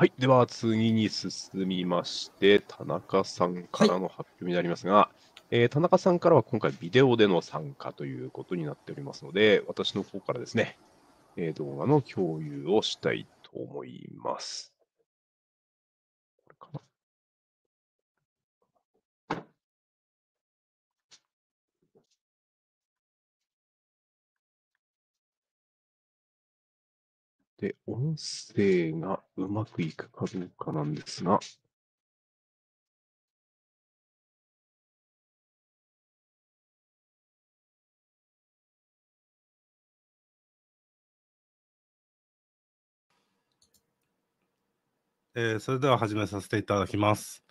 はい。では次に進みまして、田中さんからの発表になりますが、はい、えー、田中さんからは今回ビデオでの参加ということになっておりますので、私の方からですね、えー、動画の共有をしたいと思います。で、音声がうまくいくかどうかなんですが、えー、それでは始めさせていただきます。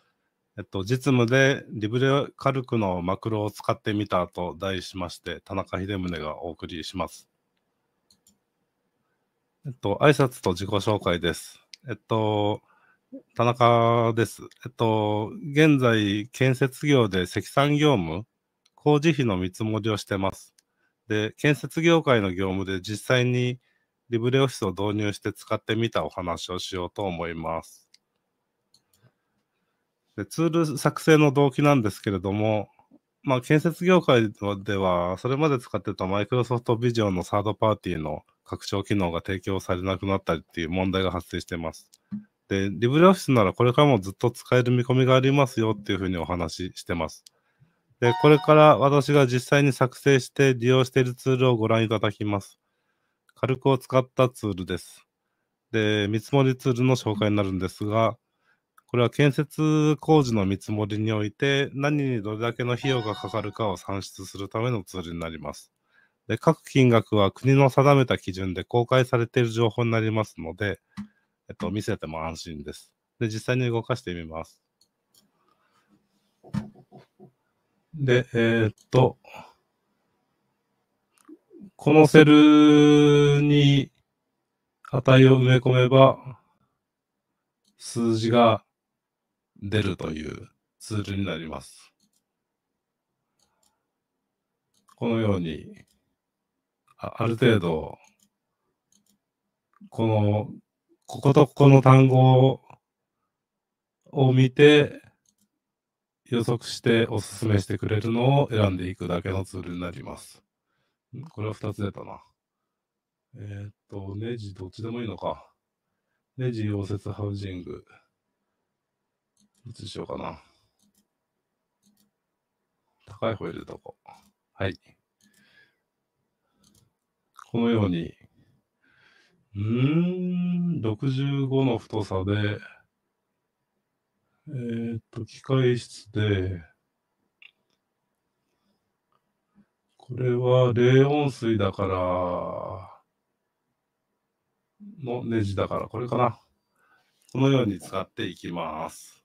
えっと、実務でリブレカルクのマクロを使ってみたと題しまして、田中秀宗がお送りします。えっと、挨拶と自己紹介です。えっと、田中です。えっと、現在、建設業で積算業務、工事費の見積もりをしてます。で、建設業界の業務で実際にリブレオフィスを導入して使ってみたお話をしようと思います。でツール作成の動機なんですけれども、まあ、建設業界では、それまで使ってたマイクロソフトビジョンのサードパーティーの拡張機能が提供されなくなったりっていう問題が発生してます。で、リブレオフィスならこれからもずっと使える見込みがありますよっていうふうにお話ししてます。で、これから私が実際に作成して利用しているツールをご覧いただきます。軽くを使ったツールです。で、見積もりツールの紹介になるんですが、これは建設工事の見積もりにおいて何にどれだけの費用がかかるかを算出するためのツールになります。で、各金額は国の定めた基準で公開されている情報になりますので、えっと、見せても安心です。で、実際に動かしてみます。で、えー、っと、このセルに値を埋め込めば、数字が出るというツールになります。このようにあある程度、この、こことここの単語を見て、予測しておすすめしてくれるのを選んでいくだけのツールになります。これは2つ出たな。えー、っと、ネジどっちでもいいのか。ネジ溶接ハウジング。どっちにしようかな。高い方入れとこはい。このように、うん、65の太さで、えー、っと、機械室で、これは冷温水だから、のネジだから、これかな。このように使っていきます。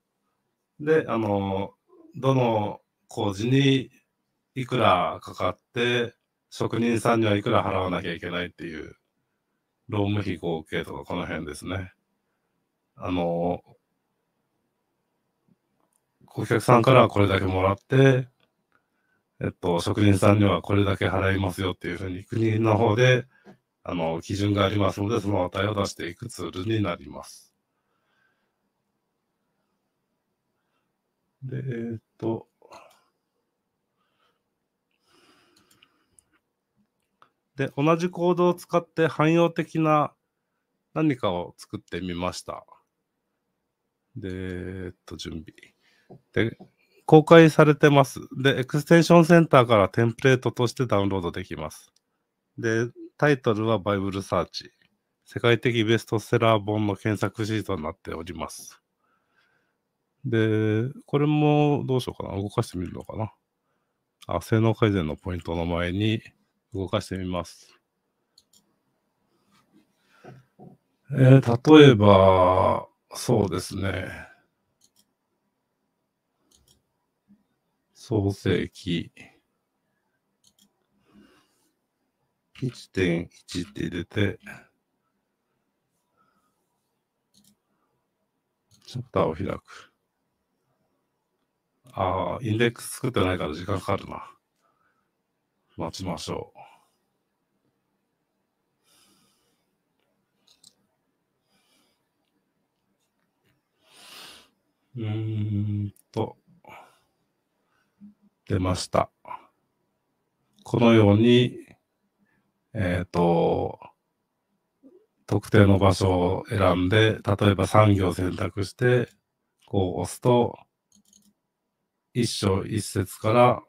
で、あの、どの工事にいくらかかって、職人さんにはいくら払わなきゃいけないっていう、労務費合計とかこの辺ですね。あの、お客さんからはこれだけもらって、えっと、職人さんにはこれだけ払いますよっていうふうに国の方で、あの、基準がありますので、その値を出していくツールになります。で、えっと、で、同じコードを使って汎用的な何かを作ってみました。で、えっと、準備。で、公開されてます。で、エクステンションセンターからテンプレートとしてダウンロードできます。で、タイトルはバイブルサーチ。世界的ベストセラー本の検索シートになっております。で、これもどうしようかな。動かしてみるのかな。あ、性能改善のポイントの前に、動かしてみます。えー、例えば、そうですね。創世記1.1って入れて、チャプターを開く。ああ、インデックス作ってないから時間かかるな。待ちましょう。うんと、出ました。このように、えっ、ー、と、特定の場所を選んで、例えば産業を選択して、こう押すと、一章一節から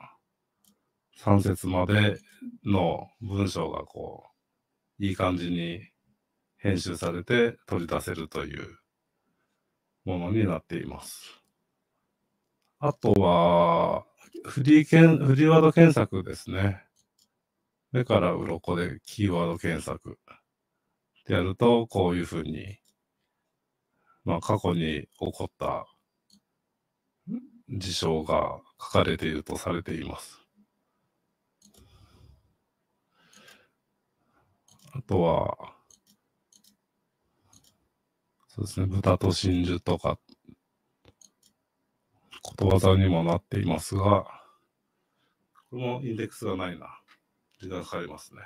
三節までの文章がこう、いい感じに編集されて取り出せるというものになっています。あとは、フリーけんフリーワード検索ですね。目から鱗でキーワード検索ってやると、こういうふうに、まあ、過去に起こった事象が書かれているとされています。あとは、そうですね、豚と真珠とか、ことわざにもなっていますが、これもインデックスがないな。時間かかりますね。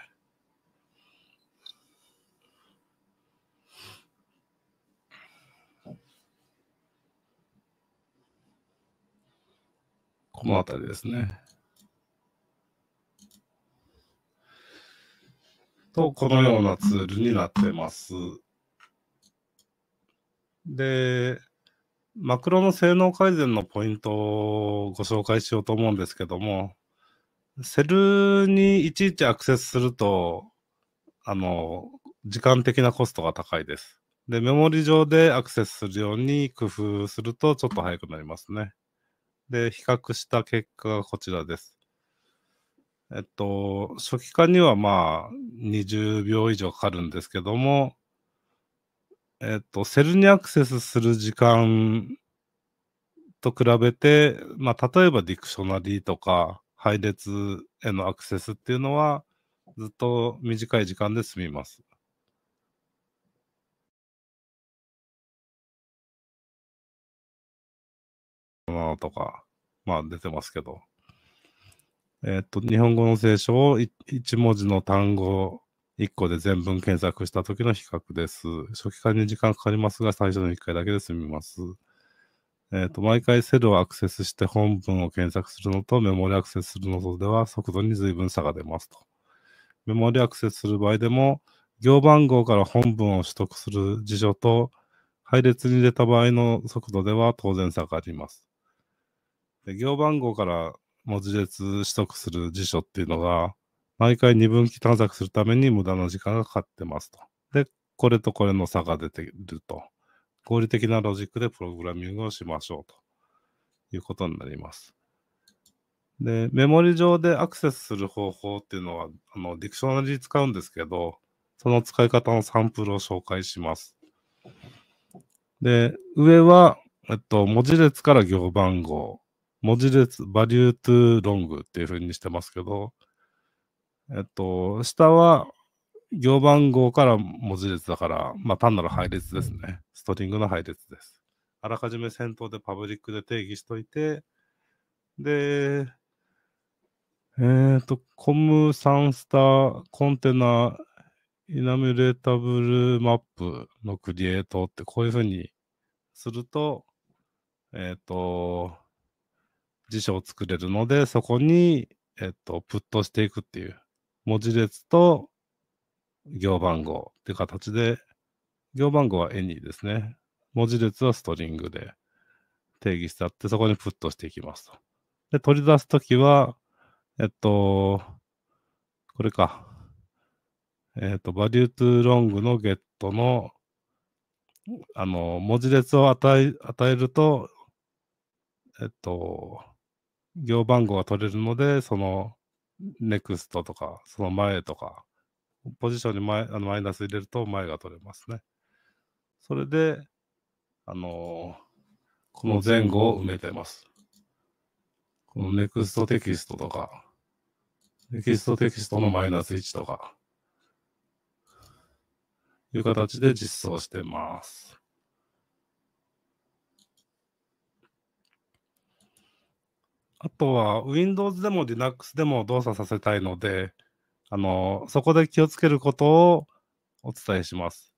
この辺りですね。と、このようなツールになってます。で、マクロの性能改善のポイントをご紹介しようと思うんですけども、セルにいちいちアクセスすると、あの、時間的なコストが高いです。で、メモリ上でアクセスするように工夫するとちょっと早くなりますね。で、比較した結果がこちらです。えっと、初期化にはまあ20秒以上かかるんですけども、えっと、セルにアクセスする時間と比べて、まあ、例えばディクショナリーとか配列へのアクセスっていうのは、ずっと短い時間で済みます。とか、まあ出てますけど。えっ、と、日本語の聖書を1文字の単語1個で全文検索した時の比較です。初期化に時間かかりますが、最初の1回だけで済みます。えっ、ー、と、毎回セルをアクセスして本文を検索するのとメモリアクセスするのとでは速度に随分差が出ますと。メモリアクセスする場合でも、行番号から本文を取得する辞書と配列に出た場合の速度では当然差があります。で行番号から文字列取得する辞書っていうのが、毎回二分岐探索するために無駄な時間がかかってますと。で、これとこれの差が出てると。合理的なロジックでプログラミングをしましょうということになります。で、メモリ上でアクセスする方法っていうのは、あの、ディクショナリー使うんですけど、その使い方のサンプルを紹介します。で、上は、えっと、文字列から行番号、文字列、バリュートゥ l ロングっていうふうにしてますけど、えっと、下は行番号から文字列だから、まあ、単なる配列ですね。ストリングの配列です。あらかじめ先頭でパブリックで定義しといて、で、えっ、ー、と、コムサンスターコンテナイナミュレータブルマップのクリエイトってこういうふうにすると、えっ、ー、と、辞書を作れるので、そこに、えっ、ー、と、プットしていくっていう。文字列と行番号って形で、行番号は any ですね。文字列はストリングで定義してあって、そこにプットしていきますと。で、取り出すときは、えっと、これか。えっと、バリュート o l ロングのゲットの、あの、文字列を与え与えると、えっと、行番号が取れるので、そのネクストとか、その前とか、ポジションにマイあのマイナス入れると前が取れますね。それで、あのー、この前後を埋めてます。このネクストテキストとか、ネクストテキストのマイナス1とか、いう形で実装してます。あとは Windows でも Linux でも動作させたいので、あの、そこで気をつけることをお伝えします。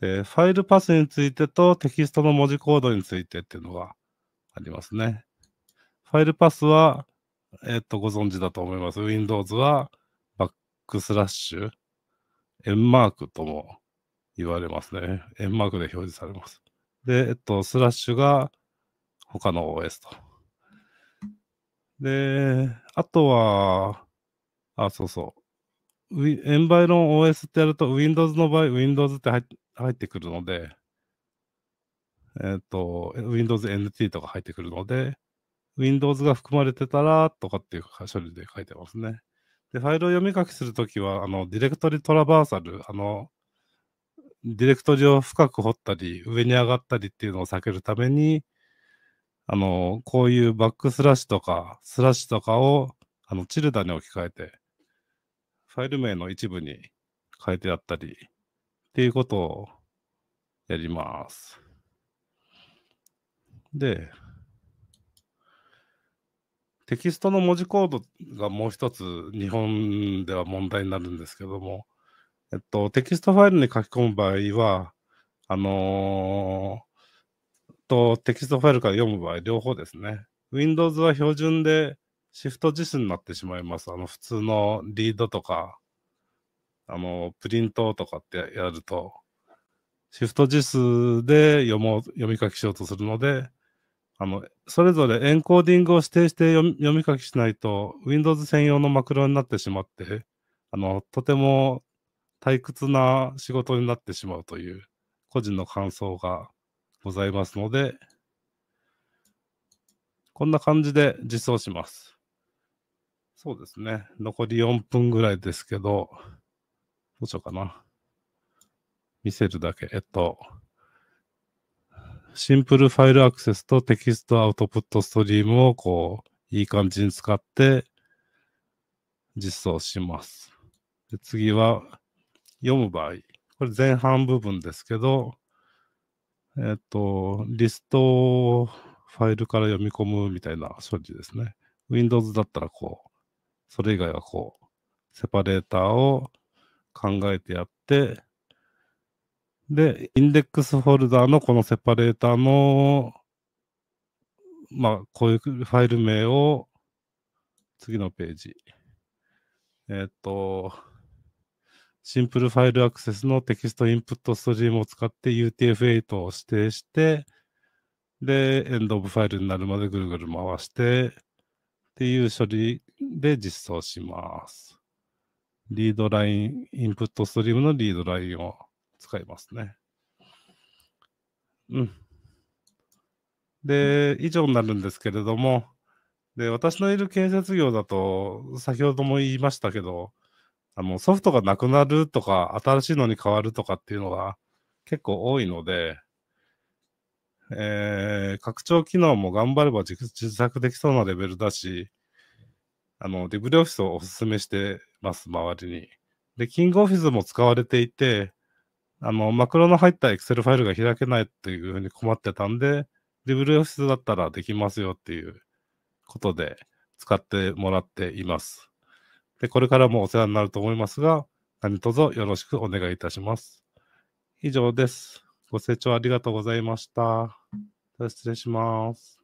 で、ファイルパスについてとテキストの文字コードについてっていうのがありますね。ファイルパスは、えっ、ー、と、ご存知だと思います。Windows はバックスラッシュ、円マークとも言われますね。円マークで表示されます。で、えっ、ー、と、スラッシュが他の OS と。で、あとは、あ、そうそう。エンバイロン OS ってやると、Windows の場合、Windows って入ってくるので、えっ、ー、と、Windows NT とか入ってくるので、Windows が含まれてたらとかっていう処理で書いてますね。で、ファイルを読み書きするときは、あの、ディレクトリトラバーサル、あの、ディレクトリを深く掘ったり、上に上がったりっていうのを避けるために、あの、こういうバックスラッシュとか、スラッシュとかを、あの、チルダに置き換えて、ファイル名の一部に変えてやったり、っていうことをやります。で、テキストの文字コードがもう一つ日本では問題になるんですけども、えっと、テキストファイルに書き込む場合は、あのとテキストファイルから読む場合、両方ですね。Windows は標準でシフト実になってしまいます。あの、普通のリードとか、あの、プリントとかってやると、シフト実で読もう、読み書きしようとするので、あの、それぞれエンコーディングを指定して読み書きしないと、Windows 専用のマクロになってしまって、あの、とても退屈な仕事になってしまうという個人の感想がございますので、こんな感じで実装します。そうですね。残り4分ぐらいですけど、どうしようかな。見せるだけ。えっと、シンプルファイルアクセスとテキストアウトプットストリームをこう、いい感じに使って実装します。で次は、読む場合。これ前半部分ですけど、えっと、リストをファイルから読み込むみたいな処理ですね。Windows だったらこう、それ以外はこう、セパレーターを考えてやって、で、インデックスフォルダーのこのセパレーターの、まあ、こういうファイル名を次のページ。えっ、と、シンプルファイルアクセスのテキストインプットストリームを使って UTF-8 を指定して、で、エンドオブファイルになるまでぐるぐる回して、っていう処理で実装します。リードライン、インプットストリームのリードラインを使いますね。うん。で、以上になるんですけれども、で、私のいる建設業だと、先ほども言いましたけど、あの、ソフトがなくなるとか、新しいのに変わるとかっていうのが結構多いので、えー、拡張機能も頑張れば自作できそうなレベルだし、あの、リブレオフィスをおすすめしてます、周りに。で、キングオフィスも使われていて、あの、マクロの入った Excel ファイルが開けないっていうふうに困ってたんで、リブレオフィスだったらできますよっていうことで使ってもらっています。で、これからもお世話になると思いますが、何卒よろしくお願いいたします。以上です。ご清聴ありがとうございました。失礼します。